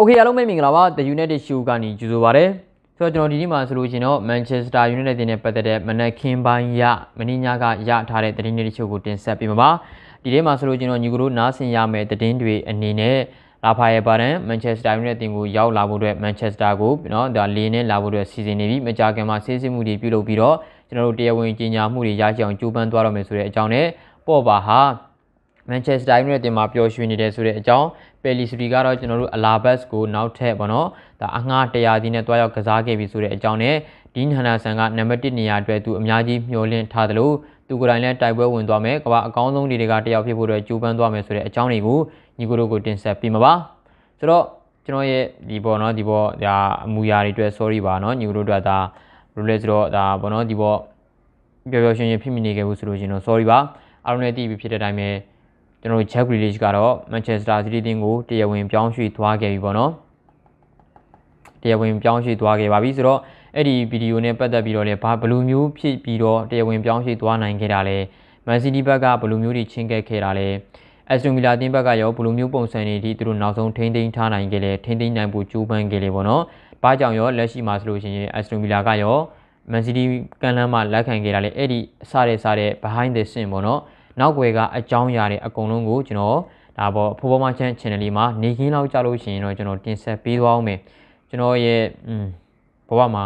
โอเคအားလုံးပဲမင်္ဂလာပါ The United Show ကနေကြိုဆိုပါရစေဆိုတော့ကျွန်တော်ဒီနေ့မှာဆိုလို့ရှင်တော့ Manchester United တင်နဲ့ပတ်သက်တဲ့မနက်ခင်းပိုင်းရမင်းညကရထားတဲ့သတင်းတွေတချို့ကိုတင်ဆက်ပေးမှာပါဒီနေ့မှာဆိုလို့ရှင်တော့ညီကတို့နားဆင်ရမယ့်သတင်းတွေအနေနဲ့လာဖာရဲ့ပါရန် Manchester United တင်ကိုရောက်လာဖို့အတွက် Manchester ကိုเนาะဒါလေနဲ့လာဖို့အတွက်စီစဉ်နေပြီမကြာခင်မှာဆေးစစ်မှုတွေပြုလုပ်ပြီးတော့ကျွန်တော်တို့တရားဝင်ကြေညာမှုတွေရရှိအောင်ကြိုးပမ်းသွားတော့မယ်ဆိုတဲ့အကြောင်းနဲ့ပော့ပါဟာမန်ချက်စတာယူနိုက်တက်မှာပျော်ရွှင်နေတယ်ဆိုတဲ့အကြောင်းပယ်လီစတီကတော့ကျွန်တော်တို့အလာဘတ်စ်ကိုနောက်ထပ်ပေါ့နော်ဒါအငှား100ဒီနဲ့တွားရောက်ကစားခဲ့ပြီဆိုတဲ့အကြောင်းနဲ့ဒီန်ဟန်နာဆန်ကနံပါတ်1နေရာအတွက်သူအများကြီးမျှော်လင့်ထားတယ်လို့သူကိုယ်တိုင်လည်းတိုက်ပွဲဝင်သွားမယ်ကမ္ဘာအကောင်းဆုံးတွေကတယောက်ဖြစ်ဖို့အတွက်ကြိုးပမ်းသွားမယ်ဆိုတဲ့အကြောင်းတွေကိုညီကိုတို့ကိုတင်ဆက်ပေးမှာပါဆိုတော့ကျွန်တော်ရဲ့ဒီပေါ်နော်ဒီပေါ်ဒါအမူအရာတွေအတွက် sorry ပါနော်ညီကိုတို့တို့ဒါဘယ်လိုလဲဆိုတော့ဒါပေါ်နော်ဒီပေါ်ပျော်ပျော်ရွှင်ရွှင်ဖြစ်မိနေခဲ့ဘူးဆိုလို့ရှင်တော့ sorry ပါအားလုံးလည်းသိပြီဖြစ်တဲ့အတိုင်းပဲကျွန်တော် Jack Grealish ကတော့ Manchester City တင်းကိုတရားဝင်ပြောင်းရွှေ့သွားခဲ့ပြီပေါ့နော်တရားဝင်ပြောင်းရွှေ့သွားခဲ့ပါပြီဆိုတော့အဲ့ဒီဗီဒီယိုနဲ့ပတ်သက်ပြီးတော့လည်းဘာဘလူးမျိုးဖြစ်ပြီးတော့တရားဝင်ပြောင်းရွှေ့သွားနိုင်ခဲ့တာလဲ Man City ဘက်ကဘလူးမျိုးတွေချင်းခဲ့ခဲ့တာလဲ Aston Villa တင်းဘက်ကရောဘလူးမျိုးပုံစံတွေဒီသူတို့နောက်ဆုံးထိန်းသိမ်းထားနိုင်ခဲ့လဲထိန်းသိမ်းနိုင်ဖို့ကြိုးပမ်းခဲ့လေပေါ့နော်ဘာကြောင့်ရောလက်ရှိမှာဆိုလို့ရှိရင် Aston Villa ကရော Man City ကမ်းလှမ်းမှာလက်ခံခဲ့တာလဲအဲ့ဒီအစတဲ့စတဲ့ behind the scene ပေါ့နော်နောက်ွယ်ကအကြောင်းအရာတွေအကုန်လုံးကိုကျွန်တော်ဒါပေါ်ဖိုးပေါ်မချန် channel လေးမှာနေခင်းလောက်ကြလို့ရှိရင်တော့ကျွန်တော်တင်ဆက်ပေးသွားအောင်မယ်ကျွန်တော်ရဲ့อืมဘဝမှာ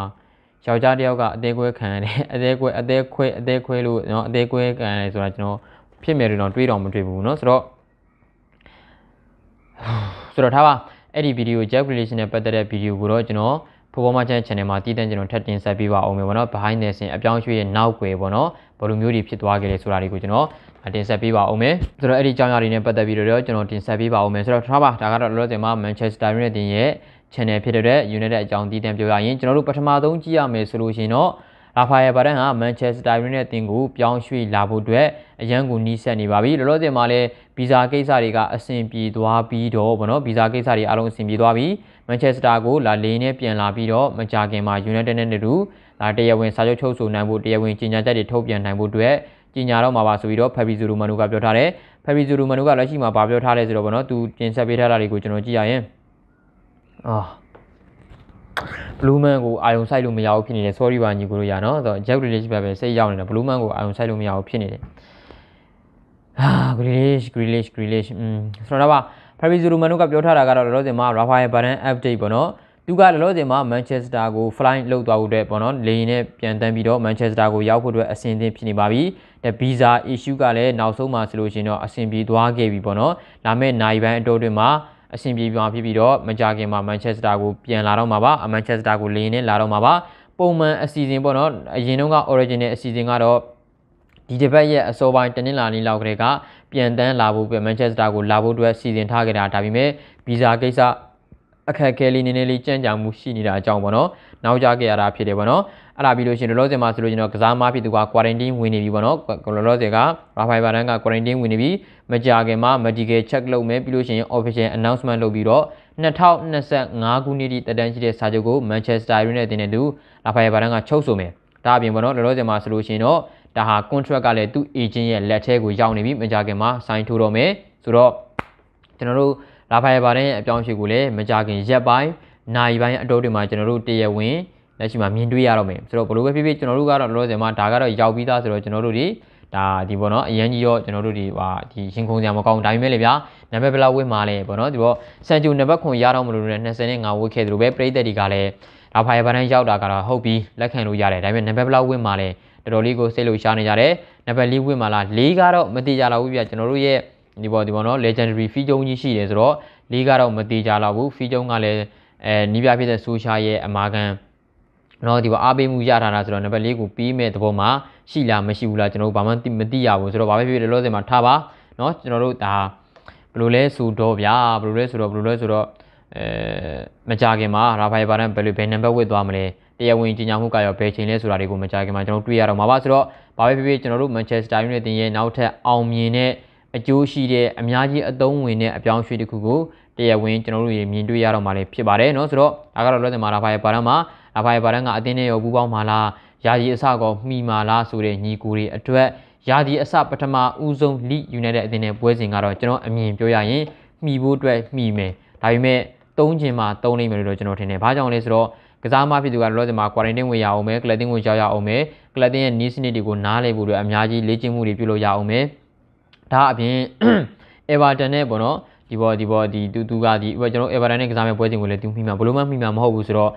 ယောက်ျားတယောက်ကအသေးခွဲခံရတယ်အသေးခွဲအသေးခွဲအသေးခွဲလို့เนาะအသေးခွဲခံရတယ်ဆိုတာကျွန်တော်ဖြစ်မယ်တော့တွေးတော့မတွေးဘူးเนาะဆိုတော့ဆိုတော့ထားပါအဲ့ဒီဗီဒီယို Jack Relation နဲ့ပတ်သက်တဲ့ဗီဒီယိုကိုတော့ကျွန်တော်ဖိုးပေါ်မချန် channel မှာတည်တံ့ကျွန်တော်ထပ်တင်ဆက်ပေးပါအောင်မယ်ပေါ့နော် behind the scene အပြောင်းအရွှေ့ရဲ့နောက်ွယ်ပေါ့နော်ဘယ်လိုမျိုးတွေဖြစ်သွားကြလဲဆိုတာတွေကိုကျွန်တော်တင်ဆက်ပေးပါအောင်မယ်ဆိုတော့အဲ့ဒီအကြောင်းအရာတွေနဲ့ပတ်သက်ပြီးတော့ကျွန်တော်တင်ဆက်ပေးပါအောင်မယ်ဆိုတော့ထားပါဒါကတော့လောလောဆယ်မှာ Manchester United ရဲ့ channel ဖြစ်တဲ့ United အကြောင်းတည်တံပြောရရင်ကျွန်တော်တို့ပထမဆုံးကြည့်ရမယ်ဆိုလို့ရှိရင်တော့ရာဖာယယ်ဘာဒန်ဟာမန်ချက်စတာယူနိုက်တင်ကိုပြောင်းရွှေ့လာဖို့အတွက်အရန်ကိုနှီးဆက်နေပါပြီလောလောဆယ်မှာလည်းဗီဇာကိစ္စတွေကအဆင်ပြေသွားပြီးတော့ဗောနော်ဗီဇာကိစ္စတွေအလုံးအဆင်ပြေသွားပြီမန်ချက်စတာကိုလာလေးနဲ့ပြန်လာပြီးတော့မကြခင်မှာယူနိုက်တက်နဲ့တူဒါတရားဝင်စာချုပ်ချုပ်ဆိုနိုင်ဖို့တရားဝင်ကြေညာချက်တွေထုတ်ပြန်နိုင်ဖို့အတွက်ကြီးညာတော့မှာပါဆိုပြီးတော့ဖက်ဘီဇူရူမန်နူကပြောထားတယ်ဖက်ဘီဇူရူမန်နူကလက်ရှိမှာဗာပြောထားလဲဆိုတော့ဗောနော်သူတင်ဆက်ပေးထားတာတွေကိုကျွန်တော်ကြည့်ရရင်အာဘလူးမန်ကိုအာယုံဆိုင်လို့မရဘူးဖြစ်နေတယ် sorry ပါညီကိုတို့ရနော်ဆိုတော့ jack relationship ပဲစိတ်ရောက်နေတယ်ဘလူးမန်ကိုအာယုံဆိုင်လို့မရဘူးဖြစ်နေတယ်ဟာ Grealish Grealish Grealish อืมဆိုတော့ဗာ Fabrizio Romano ကပြောထားတာကတော့လောလောဆယ်မှာ Rafael Varane update ပေါ့နော်သူကလောလောဆယ်မှာမန်ချက်စတာကို flying လုပ်သွားဖို့အတွက်ပေါ့နော်လေယာဉ်နဲ့ပြန်တန်းပြီးတော့မန်ချက်စတာကိုရောက်ဖို့အတွက်အဆင်သင့်ဖြစ်နေပါပြီ။ဒါဗီဇာ issue ကလည်းနောက်ဆုံးမှာဆိုလို့ရှိရင်တော့အဆင်ပြေသွားခဲ့ပြီပေါ့နော်။လာမယ့်နိုင်ပိုင်းအတော်တွင်မှာအဆင်ပြေပြန်ဖြစ်ပြီးတော့မကြခင်မှာမန်ချက်စတာကိုပြန်လာတော့မှာပါ။မန်ချက်စတာကိုလေယာဉ်နဲ့လာတော့မှာပါ။ပုံမှန်အစီအစဉ်ပေါ့နော်။အရင်တုန်းက original အစီအစဉ်ကတော့ဒီတစ်ပတ်ရဲ့အစောပိုင်းတနင်္လာနေ့လောက်ကတည်းကပြန်တန်းလာဖို့ပဲမန်ချက်စတာကိုလာဖို့အတွက်စီစဉ်ထားခဲ့တာဒါပေမဲ့ဗီဇာကိစ္စအခက်အခဲလေးနည်းနည်းလေးကြံ့ကြာမှုရှိနေတာအကြောင်းပေါ့နော်။နောက်ကျခဲ့ရတာဖြစ်တယ်ပေါ့နော်။အဲ့ဒါပြီးလို့ရှိရင်လောလောဆယ်မှာဆိုလို့ကျွန်တော်ကစားမဖြစ်သူက quarantine ဝင်နေပြီပေါ့နော်။လောလောဆယ်က Rafael Varane က quarantine ဝင်နေပြီ။မကြာခင်မှာ medical check လုပ်မယ်ပြီးလို့ရှိရင် official announcement လုပ်ပြီးတော့2025ခုနှစ်ထိတက်တန်းရှိတဲ့စာချုပ်ကို Manchester United တင်တဲ့သူ Rafael Varane ကချုပ်ဆိုမယ်။ဒါအပြင်ပေါ့နော်လောလောဆယ်မှာဆိုလို့ရှိရင်တော့ဒါဟာ contract ကလည်းသူ့ agent ရဲ့လက်ထဲကိုရောက်နေပြီမကြခင်မှာ sign ထိုးတော့မယ်ဆိုတော့ကျွန်တော်တို့လာဖိုင်ဘာရဲ့အပြောင်းအရွှေ့ကိုလည်းမကြခင်ရက်ပိုင်းနိုင်ပိုင်းအတော့တွေမှာကျွန်တော်တို့တရားဝင်လက်ရှိမှာမြင်တွေ့ရတော့မယ်ဆိုတော့ဘလို့ပဲဖြစ်ဖြစ်ကျွန်တော်တို့ကတော့လောလောဆယ်မှာဒါကတော့ရောက်ပြီးသားဆိုတော့ကျွန်တော်တို့ဒီဒါဒီပေါ့နော်အရန်ကြီးရောကျွန်တော်တို့ဒီဟာဒီရှင်ခုံစရာမကောင်းဒါပေမဲ့လေဗျာနံပါတ်ဘလောက်ဝစ်မှာလဲပေါ့နော်ဒီပေါ့စံကျူနံပါတ်ခွန်ရတော့မလို့လည်း25ဝစ်ခဲ့တယ်လို့ပဲပြည်သက်တွေကလည်းလာဖိုင်ဘာတိုင်းရောက်တာကတော့ဟုတ်ပြီလက်ခံလို့ရတယ်ဒါပေမဲ့နံပါတ်ဘလောက်ဝစ်မှာလဲတော်တော်လေးကိုစိတ်လို့ရှားနေကြတယ်နံပါတ်၄ဝစ်မှာလား၄ကတော့မတိကြတော့ဘူးဗျာကျွန်တော်တို့ရဲ့ဒီပေါ်ဒီပေါ်နော် legendary fee ကျုံကြီးရှိတယ်ဆိုတော့လေးကတော့မသေးကြတော့ဘူး fee ကျုံကလည်းအဲနီးပြဖြစ်တဲ့ social ရဲ့အမာခံနော်ဒီပေါ်အားပေးမှုရထားတာဆိုတော့နံပါတ်၄ကိုပြီးမဲ့သဘောမှာရှိလားမရှိဘူးလားကျွန်တော်တို့ဘာမှမသိရဘူးဆိုတော့ဘာပဲဖြစ်ဖြစ်လောဆယ်မှာထားပါနော်ကျွန်တော်တို့ဒါဘယ်လိုလဲဆိုတော့ဗျာဘယ်လိုလဲဆိုတော့ဘယ်လိုလဲဆိုတော့အဲမကြခင်မှာရာဖိုင်ဘာရန်ဘယ်လိုဘယ်နံပါတ်ဝစ်သွားမလဲတရားဝင်ကြီးညာမှုကရောဘယ်ချိန်လဲဆိုတာတွေကိုမကြခင်မှာကျွန်တော်တွေ့ရတော့မှာပါဆိုတော့ဘာပဲဖြစ်ဖြစ်ကျွန်တော်တို့ Manchester United ရဲ့နောက်ထပ်အောင်မြင်တဲ့အကျိုးရှိတဲ့အများကြီးအသုံးဝင်တဲ့အပြောင်းအရွှေ့တစ်ခုကိုတရားဝင်ကျွန်တော်တို့ရေမြင်တွေ့ရတော့မှာလည်းဖြစ်ပါတယ်เนาะဆိုတော့ဒါကတော့လောဆယ်မှာလာဖာရဲ့ပါရန်မှာလာဖာရဲ့ပါရန်ကအတင်းနဲ့ရောပူပေါင်းမှာလားယာယီအစကောမှီမှာလားဆိုတဲ့ညီကိုတွေအတွက်ယာယီအစပထမဦးဆုံး League United အတင်းနဲ့ပွဲစဉ်ကတော့ကျွန်တော်အမြင်ပြောရရင်မှီဖို့အတွက်မှီမယ်ဒါပေမဲ့သုံးချင်မှာသုံးနိုင်မယ်လို့ကျွန်တော်ထင်တယ်။ဘာကြောင့်လဲဆိုတော့ကစားမဖြစ်သူကလောလောဆယ်မှာ quarantine ဝင်ရအောင်ပဲ clutting ကိုရောက်ရအောင်ပဲ clutting ရဲ့ needs နစ်တွေကိုနားလည်ဖို့အတွက်အများကြီးလေ့ကျင့်မှုတွေပြုလုပ်ရအောင်ပဲ။ဒါအပြင် Everton နဲ့ပေါ့နော်ဒီပေါ်ဒီပေါ်ဒီသူသူကဒီကျွန်တော် Everton နဲ့ကစားမဲ့ပွဲစဉ်ကိုလည်းသူမိမှာဘလို့မှမိမှာမဟုတ်ဘူးဆိုတော့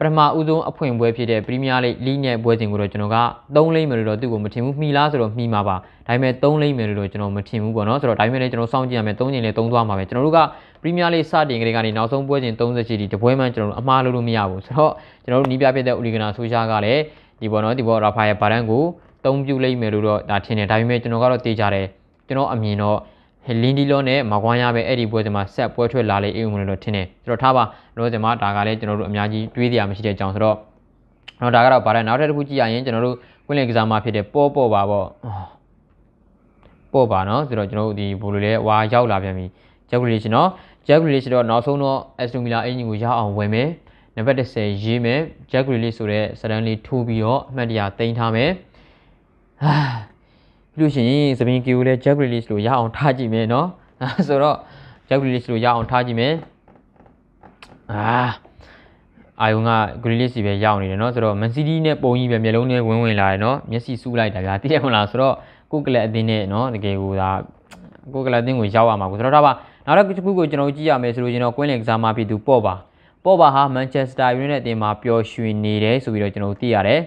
ပထမဦးဆုံးအဖွင့်ပွဲဖြစ်တဲ့ Premier League လိနဲ့ပွဲစဉ်ကိုတော့ကျွန်တော်က3လိမ့်မယ်လို့တော့သူ့ကိုမထင်ဘူးမှီလားဆိုတော့မှီမှာပါဒါပေမဲ့3လိမ့်မယ်လို့တော့ကျွန်တော်မထင်ဘူးပေါ့နော်ဆိုတော့ဒါပေမဲ့လည်းကျွန်တော်စောင့်ကြည့်ရမယ်3ချိန်လည်း3သွားမှာပဲကျွန်တော်တို့က Premier League စတင်ကလေးကနေနောက်ဆုံးပွဲစဉ်30ချီဒီတပွဲမှကျွန်တော်တို့အမှားလို့လို့မရဘူးဆိုတော့ကျွန်တော်တို့နီးပြဖြစ်တဲ့ Uligana Socha ကလည်းဒီပေါ်တော့ဒီပေါ် Rafael Varane ကိုတုံးပြူလိမ့်မယ်လို့တော့ဒါထင်တယ်ဒါပေမဲ့ကျွန်တော်ကတော့တေးကြတယ်ကျွန်တော်အမြင်တော့လင်းဒီလောနဲ့မကွမ်းရပဲအဲ့ဒီပွဲစဉ်မှာဆက်ပွဲထွက်လာလေအေးဦးမလို့ထင်တယ်ဆိုတော့ထားပါတော့ကျွန်မဒါကလည်းကျွန်တော်တို့အများကြီးတွေးစရာမရှိတဲ့အကြောင်းဆိုတော့တော့ဒါကတော့ဗါတယ်နောက်ထပ်တစ်ခုကြည့်ရရင်ကျွန်တော်တို့ကွင်းလင်ကစားမှာဖြစ်တဲ့ပေါ်ပေါ်ပါပေါ့ပေါ်ပါနော်ဆိုတော့ကျွန်တော်တို့ဒီဘိုလိုလဲဝါရောက်လာပြန်ပြီ Jack Grealish เนาะ Jack Grealish တော့နောက်ဆုံးတော့ Aston Villa အင်ဂျင်ကိုရအောင်ဝင်မယ်နံပါတ်10ရေးမယ် Jack Grealish ဆိုတဲ့စတန်လေးထိုးပြီးတော့အမှတ်တရတင်ထားမယ်ဟာလို့ရှိရင်သပင်ကီကိုလည်း Jack Grealish လို့ရအောင်ထားကြည့်မယ်နော်ဆိုတော့ Jack Grealish လို့ရအောင်ထားကြည့်မယ်အာအာယုံက Grealish စီပဲရောက်နေတယ်နော်ဆိုတော့ Man City နဲ့ပုံကြီးပဲမျက်လုံးနဲ့ဝင်ဝင်လာတယ်နော်မျက်စိစူးလိုက်တာဗျာသိရမလားဆိုတော့ကိုကလက်အသင်းနဲ့နော်တကယ်ကိုဒါကိုကလက်အသင်းကိုရောက်ရမှာကိုဆိုတော့ဒါပါနောက်တစ်ခုကိုကျွန်တော်ကြည့်ရမယ်ဆိုလို့ကျွန်တော်ကွင်းလင်ကစားမဖြစ်သူပေါ့ပါပေါ့ပါဟာ Manchester United အသင်းမှာပျော်ရွှင်နေတယ်ဆိုပြီးတော့ကျွန်တော်သိရတယ်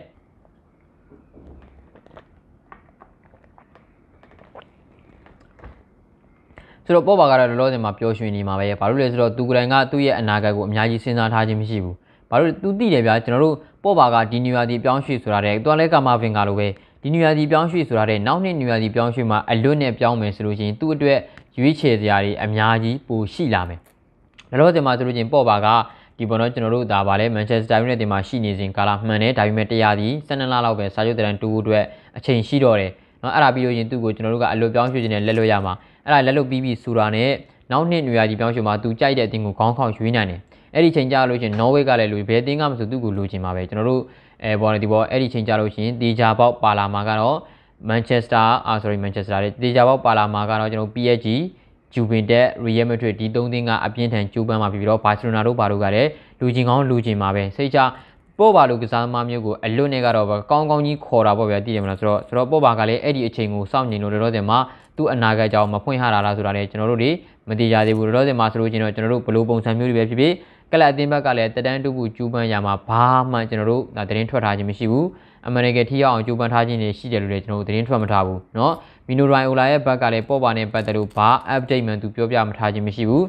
ဆိုတော့ပေါ့ပါကတော့လောလောဆယ်မှာပျော်ရွှင်နေမှာပဲဘာလို့လဲဆိုတော့သူကိုယ်တိုင်ကသူ့ရဲ့အနာဂတ်ကိုအများကြီးစဉ်းစားထားခြင်းမရှိဘူးဘာလို့သူသိတယ်ဗျာကျွန်တော်တို့ပေါ့ပါကဒီနယူယာဒီပြောင်းရွှေ့ဆိုတာတဲ့တွန်လဲကာမာဗင်ကလိုပဲဒီနယူယာဒီပြောင်းရွှေ့ဆိုတာတဲ့နောက်နှစ်နယူယာဒီပြောင်းရွှေ့မှာအလွတ်နဲ့ပြောင်းမယ်ဆိုလို့ရှိရင်သူ့အတွက်ရွေးချယ်စရာတွေအများကြီးပိုရှိလာမယ်လောလောဆယ်မှာဆိုလို့ရှိရင်ပေါ့ပါကဒီပေါ်တော့ကျွန်တော်တို့ဒါပါလဲမန်ချက်စတာယူနိုက်တက်မှာရှိနေစဉ်ကာလာမှန်တယ်ဒါပေမဲ့တရားဒီ12လလောက်ပဲစာချုပ်တရန်တူအတွက်အချိန်ရှိတော့တယ်เนาะအဲ့ဒါပြီးလို့ရင်သူ့ကိုကျွန်တော်တို့ကအလွတ်ပြောင်းရွှေ့ခြင်းနဲ့လက်လွတ်ရမှာအဲ့ဒါလက်လွတ်ပြီးပြီဆိုတာနဲ့နောက်နှစ်နွေရာသီပြောင်းရွှေ့မှာသူကြိုက်တဲ့အတင်းကိုခေါင်းခေါက်ရွေးနိုင်တယ်အဲ့ဒီချိန်ကြလို့ရှင်နော်ဝေးကလည်းလူဘယ်တင်းကမှဆိုသူ့ကိုလိုချင်ပါပဲကျွန်တော်တို့အဲဘော်နေဒီဘော်အဲ့ဒီချိန်ကြလို့ရှင်တေချာပေါက်ပါလာမှာကတော့မန်ချက်စတာအာ sorry မန်ချက်စတာတဲ့တေချာပေါက်ပါလာမှာကတော့ကျွန်တော် PSG ဂျူဗင်တက်ရီယယ်မက်ဒရစ်ဒီ၃တင်းကအပြင်းထန်ကျိုးပန်းမှာပြီးတော့ဘာစီလိုနာတို့ဘာတို့ကလည်းလူချင်းကောင်းလူချင်းပါပဲစိတ်ချပို့ပါလို့ကစားသမားမျိုးကိုအလွတ်နဲ့ကတော့ကောင်းကောင်းကြီးခေါ်တာပေါ့ဗျာသိတယ်မလားဆိုတော့ဆိုတော့ပို့ပါကလည်းအဲ့ဒီအချိန်ကိုစောင့်နေလို့တော်တော်တယ်မှာသူ့အနာဂတ်ကြောင့်မဖွင့်ဟတာလားဆိုတာလည်းကျွန်တော်တို့တွေမတိကြသေးဘူးတော့စင်မှာဆိုလို့ကျွန်တော်ကျွန်တော်တို့ဘလို့ပုံစံမျိုးတွေပဲဖြစ်ဖြစ်ကလပ်အသင်းဘက်ကလည်းတက်တန်းတူကူကျူးပန်းရမှာဘာမှကျွန်တော်တို့သတင်းထွက်ထားခြင်းမရှိဘူးအမေရိကန်ထိရောက်အောင်ကျူးပန်းထားခြင်းတွေရှိတယ်လို့လည်းကျွန်တော်တို့သတင်းထွက်မထားဘူးเนาะမီနိုရိုင်အိုလာရဲ့ဘက်ကလည်းပေါ့ပါနဲ့ပတ်သက်လို့ဘာ update မှန်သူပြောပြမထားခြင်းမရှိဘူး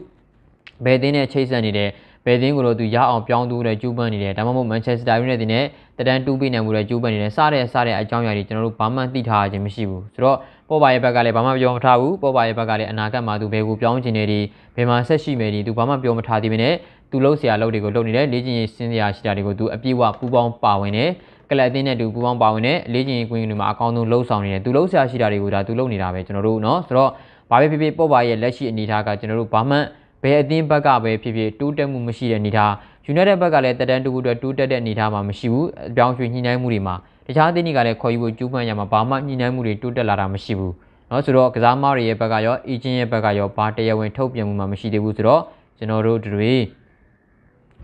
ဘယ်အသင်းနဲ့ချိတ်ဆက်နေတယ်ဘယ်သင်းကိုလို့သူရအောင်ပြောင်းသူတဲ့ကျူးပန်းနေတယ်ဒါမှမဟုတ်မန်ချက်စတာယူနိုက်တက်နဲ့တတန်းတူးပေးနိုင်မှုတဲ့ကျူးပန်းနေတယ်စတဲ့စတဲ့အကြောင်းအရာတွေကျွန်တော်တို့ဘာမှသိထားခြင်းမရှိဘူးဆိုတော့ပေါ်ပါရဲ့ဘက်ကလည်းဘာမှပြောမထားဘူးပေါ်ပါရဲ့ဘက်ကလည်းအနာဂတ်မှာသူဘယ်ကိုပြောင်းချင်နေဒီဘယ်မှာဆက်ရှိမယ်ဒီသူဘာမှပြောမထားသေးဘဲနဲ့သူလှုပ်ဆရာလှုပ်တွေကိုလှုပ်နေတယ်လေ့ကျင့်ရေးစဉ်းစားရှိတာတွေကိုသူအပြည့်အဝပူးပေါင်းပါဝင်တယ်ကလပ်အသင်းနဲ့တူပူးပေါင်းပါဝင်တဲ့လေ့ကျင့်ရေးကွင်းတွေမှာအကောင်းဆုံးလှုပ်ဆောင်နေတယ်သူလှုပ်ဆရာရှိတာတွေကိုဒါသူလှုပ်နေတာပဲကျွန်တော်တို့เนาะဆိုတော့ဘာပဲဖြစ်ဖြစ်ပေါ်ပါရဲ့လက်ရှိအနေအထားကကျွန်တော်တို့ဘာမှဘယ်အသင်းဘက်ကပဲဖြစ်ဖြစ်တိုးတက်မှုမရှိတဲ့အနေအထား United ဘက်ကလည်းတက်တန်းတူတူအတွက်တိုးတက်တဲ့အနေအထားမှာမရှိဘူးအပြောင်းအရွှေ့ညှိနှိုင်းမှုတွေမှာတခြားတင်းတွေကလည်းခေါ်ယူဖို့ကြိုးပမ်းရမှာဘာမှညှိနှိုင်းမှုတွေတိုးတက်လာတာမရှိဘူးเนาะဆိုတော့ကစားမားတွေရဲ့ဘက်ကရောအေဂျင့်ရဲ့ဘက်ကရောဘာတရားဝင်ထုတ်ပြန်မှုမှမရှိသေးဘူးဆိုတော့ကျွန်တော်တို့တွေ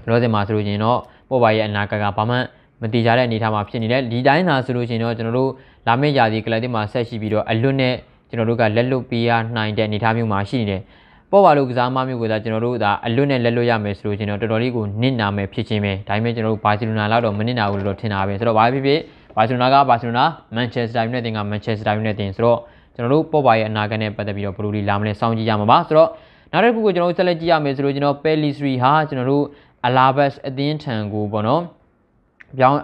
လောစင်မှာဆိုလို့ရှင်တော့ပေါ်ပါရဲ့အနာဂတ်ကဘာမှမတိကြတဲ့အနေအထားမှာဖြစ်နေတယ်ဒီတိုင်းသာဆိုလို့ရှင်တော့ကျွန်တော်တို့လာမယ့်ရာသီကလပ်တင်မှာဆက်ရှိပြီးတော့အလွတ်နဲ့ကျွန်တော်တို့ကလက်လွတ်ပေးရနိုင်တဲ့အနေအထားမျိုးမှာရှိနေတယ်ပေါ်ပါလို့ကစားမမျိုးကသာကျွန်တော်တို့ဒါအလွတ်နဲ့လက်လွတ်ရမယ်ဆိုလို့ကျွန်တော်တော်တော်လေးကိုနစ်နာမယ်ဖြစ်ခြင်းပဲဒါပေမဲ့ကျွန်တော်တို့ဘာစီလိုနာလောက်တော့မနစ်နာဘူးလို့တော့ထင်တာပဲဆိုတော့ဘာဖြစ်ဖြစ်ဘာစီလိုနာကဘာစီလိုနာမန်ချက်စတာယူနိုက်တင်ကမန်ချက်စတာယူနိုက်တင်ဆိုတော့ကျွန်တော်တို့ပေါ့ပါရဲ့အနာဂတ်နဲ့ပတ်သက်ပြီးတော့ဘယ်လိုလေးလာမလဲစောင့်ကြည့်ရမှာပါဆိုတော့နောက်တစ်ခုကိုကျွန်တော်တို့ဆက်လက်ကြည့်ရမယ်ဆိုတော့ကျွန်တော်ပဲလီစရီဟာကျွန်တော်တို့အလာဘတ်အသင်းထံကိုပေါ့နော်ပြောင်း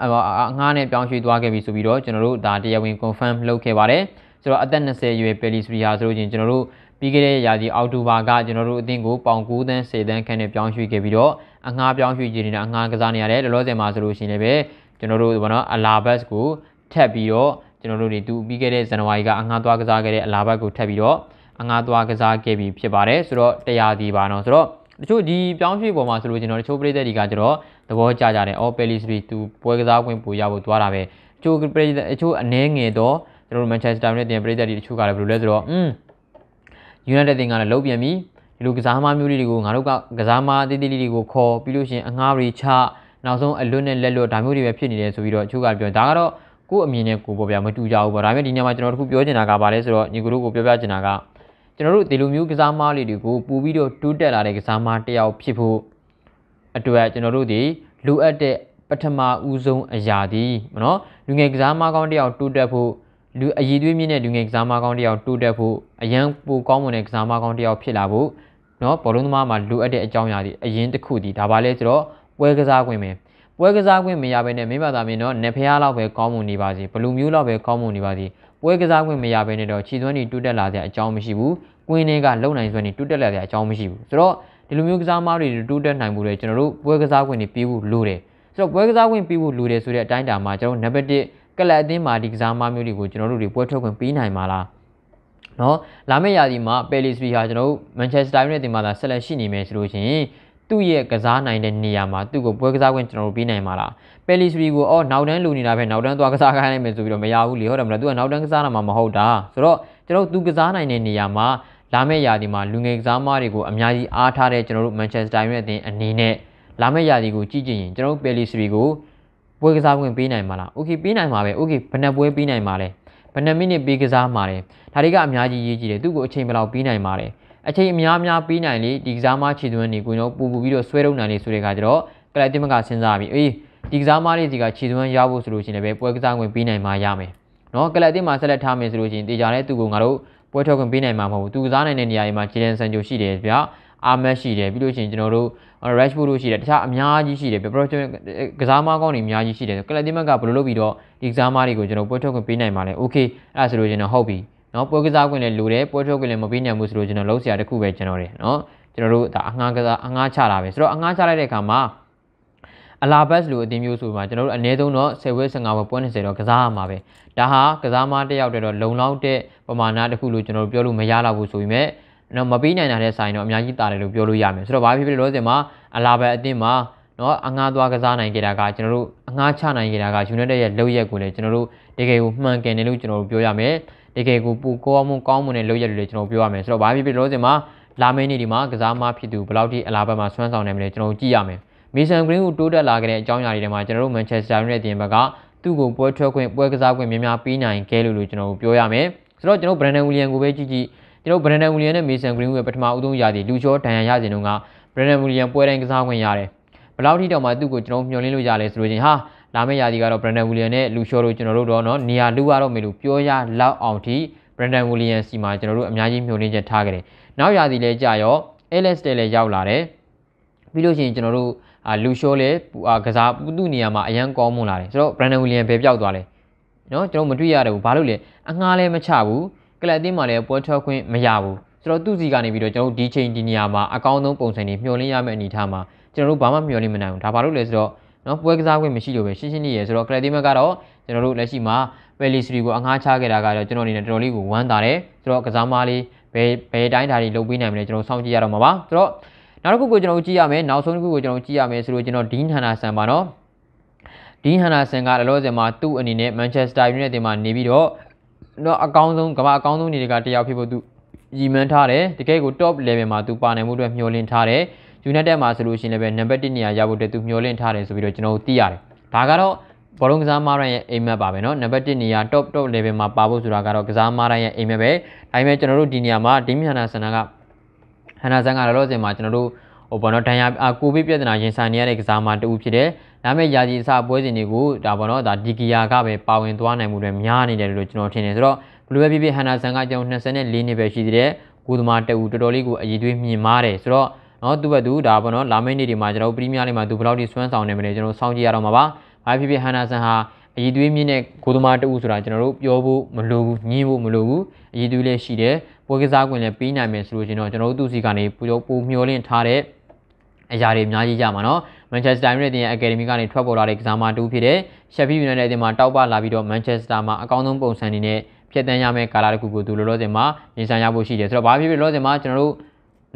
အငှားနဲ့ပြောင်းရွှေ့သွားခဲ့ပြီဆိုပြီးတော့ကျွန်တော်တို့ဒါတရားဝင် confirm လုပ်ခဲ့ပါတယ်ဆိုတော့အသက်20ရွယ်ပဲလီစရီဟာဆိုလို့ချင်းကျွန်တော်တို့ပြီးခဲ့တဲ့ရာသီအောက်တိုဘာကကျွန်တော်တို့အသင်းကိုပေါင်9သန်း10သန်းခန့်နဲ့ပြောင်းရွှေ့ခဲ့ပြီးတော့အငှားပြောင်းရွှေ့ခြင်းနဲ့အငှားကစားနေရတယ်လောလောဆယ်မှာဆိုလို့ရှိရင်လည်းကျွန်တော်တို့ဘောနော်အလာဘတ်ကိုထပ်ပြီးတော့ကျွန်တော်တို့ဒီသူပြီးခဲ့တဲ့ဇန်နဝါရီကအငှားသွားကစားခဲ့တဲ့အလာဘတ်ကိုထပ်ပြီးတော့အငှားသွားကစားခဲ့ပြီးဖြစ်ပါတယ်ဆိုတော့တရားဒီပါနော်ဆိုတော့တချို့ဒီပြောင်းရွှေ့ပေါ်မှာဆိုလို့ကျွန်တော်တချို့ပရိသတ်တွေကကျွန်တော်သဘောကျကြတယ်အော်ပယ်လီစပီသူပွဲကစားခွင့်ပူရဖို့သွားတာပဲချို့ပရိသတ်အချို့အနည်းငယ်တော့ကျွန်တော်တို့မန်ချက်စတာယူနိုက်တက်ပရိသတ်တွေတချို့ကလည်းဘယ်လိုလဲဆိုတော့อืมယူနိုက်တက်တင်ကလည်းလုံးပြန်ပြီဒီလိုကစားမမျိုးလေးတွေကိုငါတို့ကကစားမအသေးသေးလေးတွေကိုခေါ်ပြီးလို့ရှင်အငှားတွေချနောက်ဆုံးအလွတ်နဲ့လက်လွတ်ဒါမျိုးတွေပဲဖြစ်နေတယ်ဆိုပြီးတော့အချို့ကပြောဒါကတော့ကို့အမြင်နဲ့ကိုပေါ့ဗျာမတူကြဘူးပေါ့ဒါပေမဲ့ဒီညမှာကျွန်တော်တို့ခုပြောချင်တာကဘာလဲဆိုတော့ညီကလေးကိုပြောပြချင်တာကကျွန်တော်တို့ဒီလိုမျိုးကစားမားလေးတွေကိုပူပြီးတော့တိုးတက်လာတဲ့ကစားမားတယောက်ဖြစ်ဖို့အတွက်ကျွန်တော်တို့ဒီလိုအပ်တဲ့ပထမဦးဆုံးအရာဒီနော်လူငယ်ကစားမားကောင်းတယောက်တိုးတက်ဖို့လူအည်သွေးမြင့်တဲ့လူငယ်ကစားမကောင်းတယောက်တိုးတက်ဖို့အရန်ပိုကောင်းမွန်တဲ့ကစားမကောင်းတယောက်ဖြစ်လာဖို့เนาะဘောလုံးသမားမှာလိုအပ်တဲ့အကြောင်းအရာတွေအရင်တစ်ခုဒီဒါပါလဲဆိုတော့ပွဲကစားခွင့်ပဲပွဲကစားခွင့်မရဘဲနဲ့မိမသားမင်းတော့နေဖျားလောက်ပဲကောင်းမှုနေပါစေဘလူမျိုးလောက်ပဲကောင်းမှုနေပါစေပွဲကစားခွင့်မရဘဲနဲ့တော့ခြေသွန်းတွေတိုးတက်လာတဲ့အကြောင်းမရှိဘူးကွင်းတွေကလုံနိုင်စွမ်းတွေတိုးတက်လာတဲ့အကြောင်းမရှိဘူးဆိုတော့ဒီလိုမျိုးကစားမားတွေတိုးတက်နိုင်မှုတွေကျွန်တော်တို့ပွဲကစားခွင့်တွေပေးဖို့လိုတယ်ဆိုတော့ပွဲကစားခွင့်ပေးဖို့လိုတယ်ဆိုတဲ့အတိုင်းအတာမှာကျွန်တော် number 1ကလပ်အသင်းမှာဒီကစားမားမျိုးတွေကိုကျွန်တော်တို့တွေပွဲထွက်ခွင့်ပေးနိုင်မှာလားနော်လာမယ့်ရာသီမှာပယ်လီစပီဟာကျွန်တော်တို့မန်ချက်စတာယူနိုက်တင်မှာသာဆက်လက်ရှိနေမယ်ဆိုလို့ရှိရင်သူ့ရဲ့ကစားနိုင်တဲ့နေရာမှာသူ့ကိုပွဲကစားခွင့်ကျွန်တော်တို့ပေးနိုင်မှာလားပယ်လီစရီကိုအော်နောက်တန်းလိုနေတာပဲနောက်တန်းသွားကစားခိုင်းနိုင်မယ်ဆိုပြီးတော့မရဘူးလေဟုတ်တယ်မလားသူကနောက်တန်းကစားတာမှမဟုတ်တာဆိုတော့ကျွန်တော်သူကစားနိုင်တဲ့နေရာမှာလာမယ့်ရာသီမှာလူငယ်ကစားသမားတွေကိုအများကြီးအားထားတဲ့ကျွန်တော်တို့မန်ချက်စတာယူနိုက်တက်အအနေနဲ့လာမယ့်ရာသီကိုကြည့်ကြည့်ရင်ကျွန်တော်တို့ပယ်လီစရီကိုပွဲကစားခွင့်ပေးနိုင်မှာလားโอเคပေးနိုင်မှာပဲโอเคဘယ်နှပွဲပေးနိုင်မှာလဲဘယ်နှမိနစ်ပေးကစားမှာလဲဒါတွေကအများကြီးရေးကြည့်တယ်သူ့ကိုအချိန်ဘယ်လောက်ပေးနိုင်မှာလဲအချိန်အများများပေးနိုင်လေဒီကစားမခြေသွင်းနေကိုကျွန်တော်ပူပူပြီးတော့ဆွဲထုတ်နိုင်လေဆိုတဲ့အခါကျတော့ကလပ်တင်မကစဉ်းစားပြီးအေးဒီကစားမတွေဒီကခြေသွင်းရဖို့ဆိုလို့ရှိရင်လည်းပဲပွဲကစားခွင့်ပေးနိုင်မှရမယ်နော်ကလပ်တင်မှာဆက်လက်ထားမယ်ဆိုလို့ရှိရင်တေချာတဲ့သူကငါတို့ပွဲထွက်ခွင့်ပေးနိုင်မှာမဟုတ်ဘူးသူကစားနိုင်တဲ့နေရာတွေမှာဂျီလန်ဆန်ဂျိုရှိတယ်ဗျာအာမက်ရှိတယ်ပြီးလို့ရှိရင်ကျွန်တော်တို့ rush foot လို့ရှိတယ်တခြားအများကြီးရှိတယ်ပြ project ကစားမကောင်းတွေအများကြီးရှိတယ်ကလပ်တင်မကဘယ်လိုလုပ်ပြီးတော့ဒီကစားမတွေကိုကျွန်တော်ပွဲထုတ်ခွင့်ပေးနိုင်မှာလဲ okay အဲ့ဒါဆိုလို့ကျွန်တော်ဟုတ်ပြီနော်ပွဲကစားခွင့်လည်းလိုတယ်ပွဲထုတ်ခွင့်လည်းမပေးနိုင်ဘူးဆိုတော့ကျွန်တော်လုံးဆရာတခုပဲကျွန်တော်တယ်နော်ကျွန်တော်တို့ဒါအငှားကစားအငှားချတာပဲဆိုတော့အငှားချလိုက်တဲ့အခါမှာအလာဘတ်လိုအတင်းမျိုးဆိုမှကျွန်တော်တို့အနည်းဆုံးတော့10ဝဲ15ဝဲပွဲ20တော့ကစားရမှာပဲဒါဟာကစားမတစ်ယောက်တည်းတော့လုံလောက်တဲ့ပမာဏတစ်ခုလို့ကျွန်တော်တို့ပြောလို့မရတော့ဘူးဆိုပေမဲ့နော်မပေးနိုင်တာတဲ့ဆိုင်တော့အများကြီးတာတယ်လို့ပြောလို့ရမယ်ဆိုတော့ဘာဖြစ်ဖြစ်လို့ဆိုရင်မှာအလာဘတ်အတင်းမှာနော်အငှားသွားကစားနိုင်ကြတာကကျွန်တော်တို့အငှားချနိုင်ကြတာက United ရဲ့လောက်ရက်ကိုလည်းကျွန်တော်တို့တကယ်ကိုမှန်ကန်တယ်လို့ကျွန်တော်တို့ပြောရမယ်တကယ်ကိုပူကောင်းမှုကောင်းမှုနဲ့လုပ်ရလို့လေကျွန်တော်ပြောရမယ်ဆိုတော့ဘာဖြစ်ဖြစ်လို့စင်မှာလာမယ့်နေ့ဒီမှာကစားမဖြစ်သူဘယ်လောက်ထိအလားဘက်မှာဆွမ်းဆောင်နိုင်မလဲကျွန်တော်ကြည့်ရမယ်မေဆန်ဂရင်းကိုတိုးတက်လာခဲ့တဲ့အကြောင်းအရာတွေထဲမှာကျွန်တော်တို့မန်ချက်စတာယူနိုက်တက်ဘက်ကသူ့ကိုပွဲထွက်ခွင့်ပွဲကစားခွင့်များများပေးနိုင်ခဲ့လို့လို့ကျွန်တော်တို့ပြောရမယ်ဆိုတော့ကျွန်တော်ဘရန်ဒန်ဝီလျံကိုပဲကြည့်ကြည့်ကျွန်တော်ဘရန်ဒန်ဝီလျံနဲ့မေဆန်ဂရင်းရဲ့ပထမဦးဆုံးရာသီလူချောဒဏ်ရာရစဉ်တုန်းကဘရန်ဒန်ဝီလျံပွဲတိုင်းကစားခွင့်ရတယ်ဘယ်လောက်ထိတောင်မှသူ့ကိုကျွန်တော်မျှော်လင့်လို့ရလဲဆိုလို့ချင်းဟာလာမယ့်ရာသီကတော့ Brandon Williams နဲ့ Luke Shaw တို့ကျွန်တော်တို့တော့เนาะနေရာလူရတော့မယ်လို့ပြောရလောက်အောင်ထိ Brandon Williams စီမှာကျွန်တော်တို့အများကြီးမျှော်လင့်ချက်ထားခဲ့တယ်။နောက်ရာသီလဲကြာရော Alex တဲလဲရောက်လာတယ်။ပြီးလို့ရှိရင်ကျွန်တော်တို့အာလူရှောလဲကစားသူ့နေရာမှာအရန်ကောင်းမွန်လာတယ်။ဆိုတော့ Brandon Williams ပဲပျောက်သွားလဲ။နော်ကျွန်တော်မတွေ့ရတယ်ဘူး။ဘာလို့လဲအငှားလဲမချဘူး။ကလပ်အသင်းမှာလဲပွဲထွက်ခွင့်မရဘူး။ဆိုတော့သူ့စီကနေပြီးတော့ကျွန်တော်တို့ဒီချိန်ဒီနေရာမှာအကောင်းဆုံးပုံစံတွေမျှော်လင့်ရမယ့်အနေအထားမှာကျွန်တော်တို့ဘာမှမျှော်လင့်မနိုင်ဘူး။ဒါဘာလို့လဲဆိုတော့နော်ပွဲကစားခွင့်မရှိလို့ပဲရှင်းရှင်းလေးရယ်ဆိုတော့ credit mark ကတော့ကျွန်တော်တို့လက်ရှိမှာ Pelistri ကိုအငှားချခဲ့တာကတော့ကျွန်တော်အနေနဲ့တော်တော်လေးကိုဝမ်းသာတယ်ဆိုတော့ကစားမလေးဘယ်ဘယ်တိုင်းဓာတ်တွေလုပ်ပေးနိုင်မလဲကျွန်တော်စောင့်ကြည့်ရတော့မှာပါဆိုတော့နောက်တစ်ခုကိုကျွန်တော်ကြည့်ရမယ်နောက်ဆုံးတစ်ခုကိုကျွန်တော်ကြည့်ရမယ်ဆိုတော့ကျွန်တော် Dean Henderson ပါနော်ဒီဟန်နာဆန်ကလောလောဆယ်မှာသူ့အနေနဲ့မန်ချက်စတာယူနိုက်တက်မှာနေပြီးတော့တော့အကောင်းဆုံးကမ္ဘာအကောင်းဆုံးနေတွေကတယောက်ဖြစ်ဖို့သူရည်မှန်းထားတယ်တကယ်ကို top level မှာသူပါနိုင်မှုအတွက်မျှော်လင့်ထားတယ် United မှာဆိုလို့ရှိရင်လည်းပဲနံပါတ်1နေရာရဖို့အတွက်သူမျှော်လင့်ထားတယ်ဆိုပြီးတော့ကျွန်တော်တို့သိရတယ်။ဒါကတော့ဘောလုံးကစားမားတိုင်းရဲ့အိမ်မက်ပါပဲเนาะနံပါတ်1နေရာ top top level မှာပါဖို့ဆိုတာကတော့ကစားမားတိုင်းရဲ့အိမ်မက်ပဲဒါပေမဲ့ကျွန်တော်တို့ဒီနေရာမှာဒီမြန်နာဆန်နာကဟန်နာဆန်ကလောလောဆယ်မှာကျွန်တော်တို့ဟိုဘောနော်ဒဏ်ရာကိုဗစ်ပြဿနာရင်ဆိုင်နေရတဲ့ကစားမားတဦးဖြစ်တယ်။ဒါပေမဲ့ယာကြီးအစပွဲစဉ်တွေကိုဒါဘောနော်ဒါဒီကီယာကပဲပါဝင်သွားနိုင်မှုတွေများနေတယ်လို့ကျွန်တော်ထင်တယ်ဆိုတော့ဘလူးပဲဖြစ်ဖြစ်ဟန်နာဆန်ကကျွန်တော်24နှစ်ပဲရှိသေးတယ်။ကိုသမားတဦးတော်တော်လေးကိုအည်သွေးမြင်မာတယ်ဆိုတော့နော်သူ့ဘက်သူဒါပေါ့နော်လာမယ့်နေ့ဒီမှာကျွန်တော်ပရီးမီးယားလိမှာသူဘယ်လောက်ထိစွမ်းဆောင်နေမလဲကျွန်တော်စောင့်ကြည့်ရတော့မှာပါ။ဘာဖြစ်ဖြစ်ဟန်နာဆန်ဟာအည်သွေးမြင့်တဲ့ဂိုသမာတူဆိုတာကျွန်တော်တို့ပြောဖို့မလိုဘူးညင်းဖို့မလိုဘူးအည်သွေးလည်းရှိတယ်ပွဲကစားကွင်လည်းပေးနိုင်မယ်ဆိုလို့ကျွန်တော်ကျွန်တော်တို့သူစီကနေပိုမျောလင့်ထားတဲ့အရာတွေအများကြီးရမှာနော်မန်ချက်စတာယူနိုက်တက်ရဲ့အကယ်ဒမီကနေထွက်ပေါ်လာတဲ့ကစားမတူဖြစ်တဲ့ရှက်ဖီယူနိုက်တက်အသင်းမှာတောက်ပလာပြီးတော့မန်ချက်စတာမှာအကောင်းဆုံးပုံစံနေနဲ့ဖြတ်တန်းရမယ့်ကာလတစ်ခုကိုသူလောလောဆယ်မှာရင်ဆိုင်ရဖို့ရှိတယ်ဆိုတော့ဘာဖြစ်ဖြစ်လောလောဆယ်မှာကျွန်တော်တို့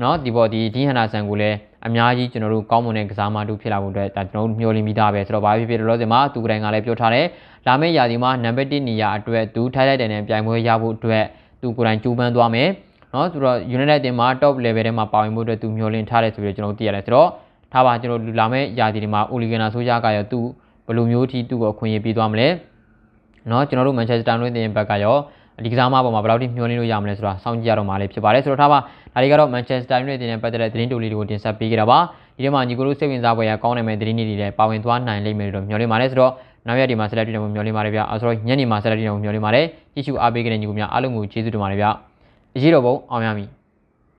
เนาะဒီပေါ်ဒီဒီဟန်နာဆန်ကိုလည်းအများကြီးကျွန်တော်တို့ကောင်းမွန်တဲ့ကစားမတူဖြစ်လာဖို့အတွက်ဒါကျွန်တော်တို့မျှော်လင့်မိသားပဲဆိုတော့ဘာဖြစ်ဖြစ်လောစင်မှာသူကတိုင်ကလည်းပြောထားတယ်လာမယ့်ရာသီမှာနံပါတ်1နေရာအတွက်သူထိုင်းလိုက်တဲ့နယ်ပြိုင်ပွဲရဖို့အတွက်သူကိုယ်တိုင်ကြိုးပမ်းသွားမယ်နော်ဆိုတော့ United တင်မှာ top level ထဲမှာပါဝင်ဖို့အတွက်သူမျှော်လင့်ထားတယ်ဆိုပြီးတော့ကျွန်တော်သိရတယ်ဆိုတော့ထားပါကျွန်တော်လူလာမယ့်ရာသီတွေမှာ Oligana ဆိုရကရောသူဘယ်လိုမျိုးထိသူ့ကိုအခွင့်အရေးပေးသွားမလဲနော်ကျွန်တော်တို့ Manchester United တင်ဘက်ကရောဒီကစားမပေါ်မှာဘယ်လောက်ထိမျှော်လင့်လို့ရမလဲဆိုတာစောင့်ကြည့်ရတော့မှာလေးဖြစ်ပါတယ်ဆိုတော့ထားပါဒါတွေကတော့ Manchester United နဲ့ပတ်သက်တဲ့သတင်းတူလေးတွေကိုတင်ဆက်ပေးခဲ့တာပါဒီထဲမှာညီကိုတို့စိတ်ဝင်စားဖွယ်ရာကောင်းနိုင်မယ့်သတင်းတွေလည်းပါဝင်သွားနိုင်လိမ့်မယ်လို့မျှော်လင့်ပါတယ်ဆိုတော့နောက်ရက်ဒီမှာဆက်လက်တွေ့တယ်မျှော်လင့်ပါတယ်ဗျအော်ဆိုတော့ညနေမှာဆက်လက်တွေ့တယ်မျှော်လင့်ပါတယ်ကြည့်ရှုအားပေးခဲ့တဲ့ညီကိုများအားလုံးကိုကျေးဇူးတင်ပါတယ်ဗျအရေးတော်ပုံအောင်ရမည်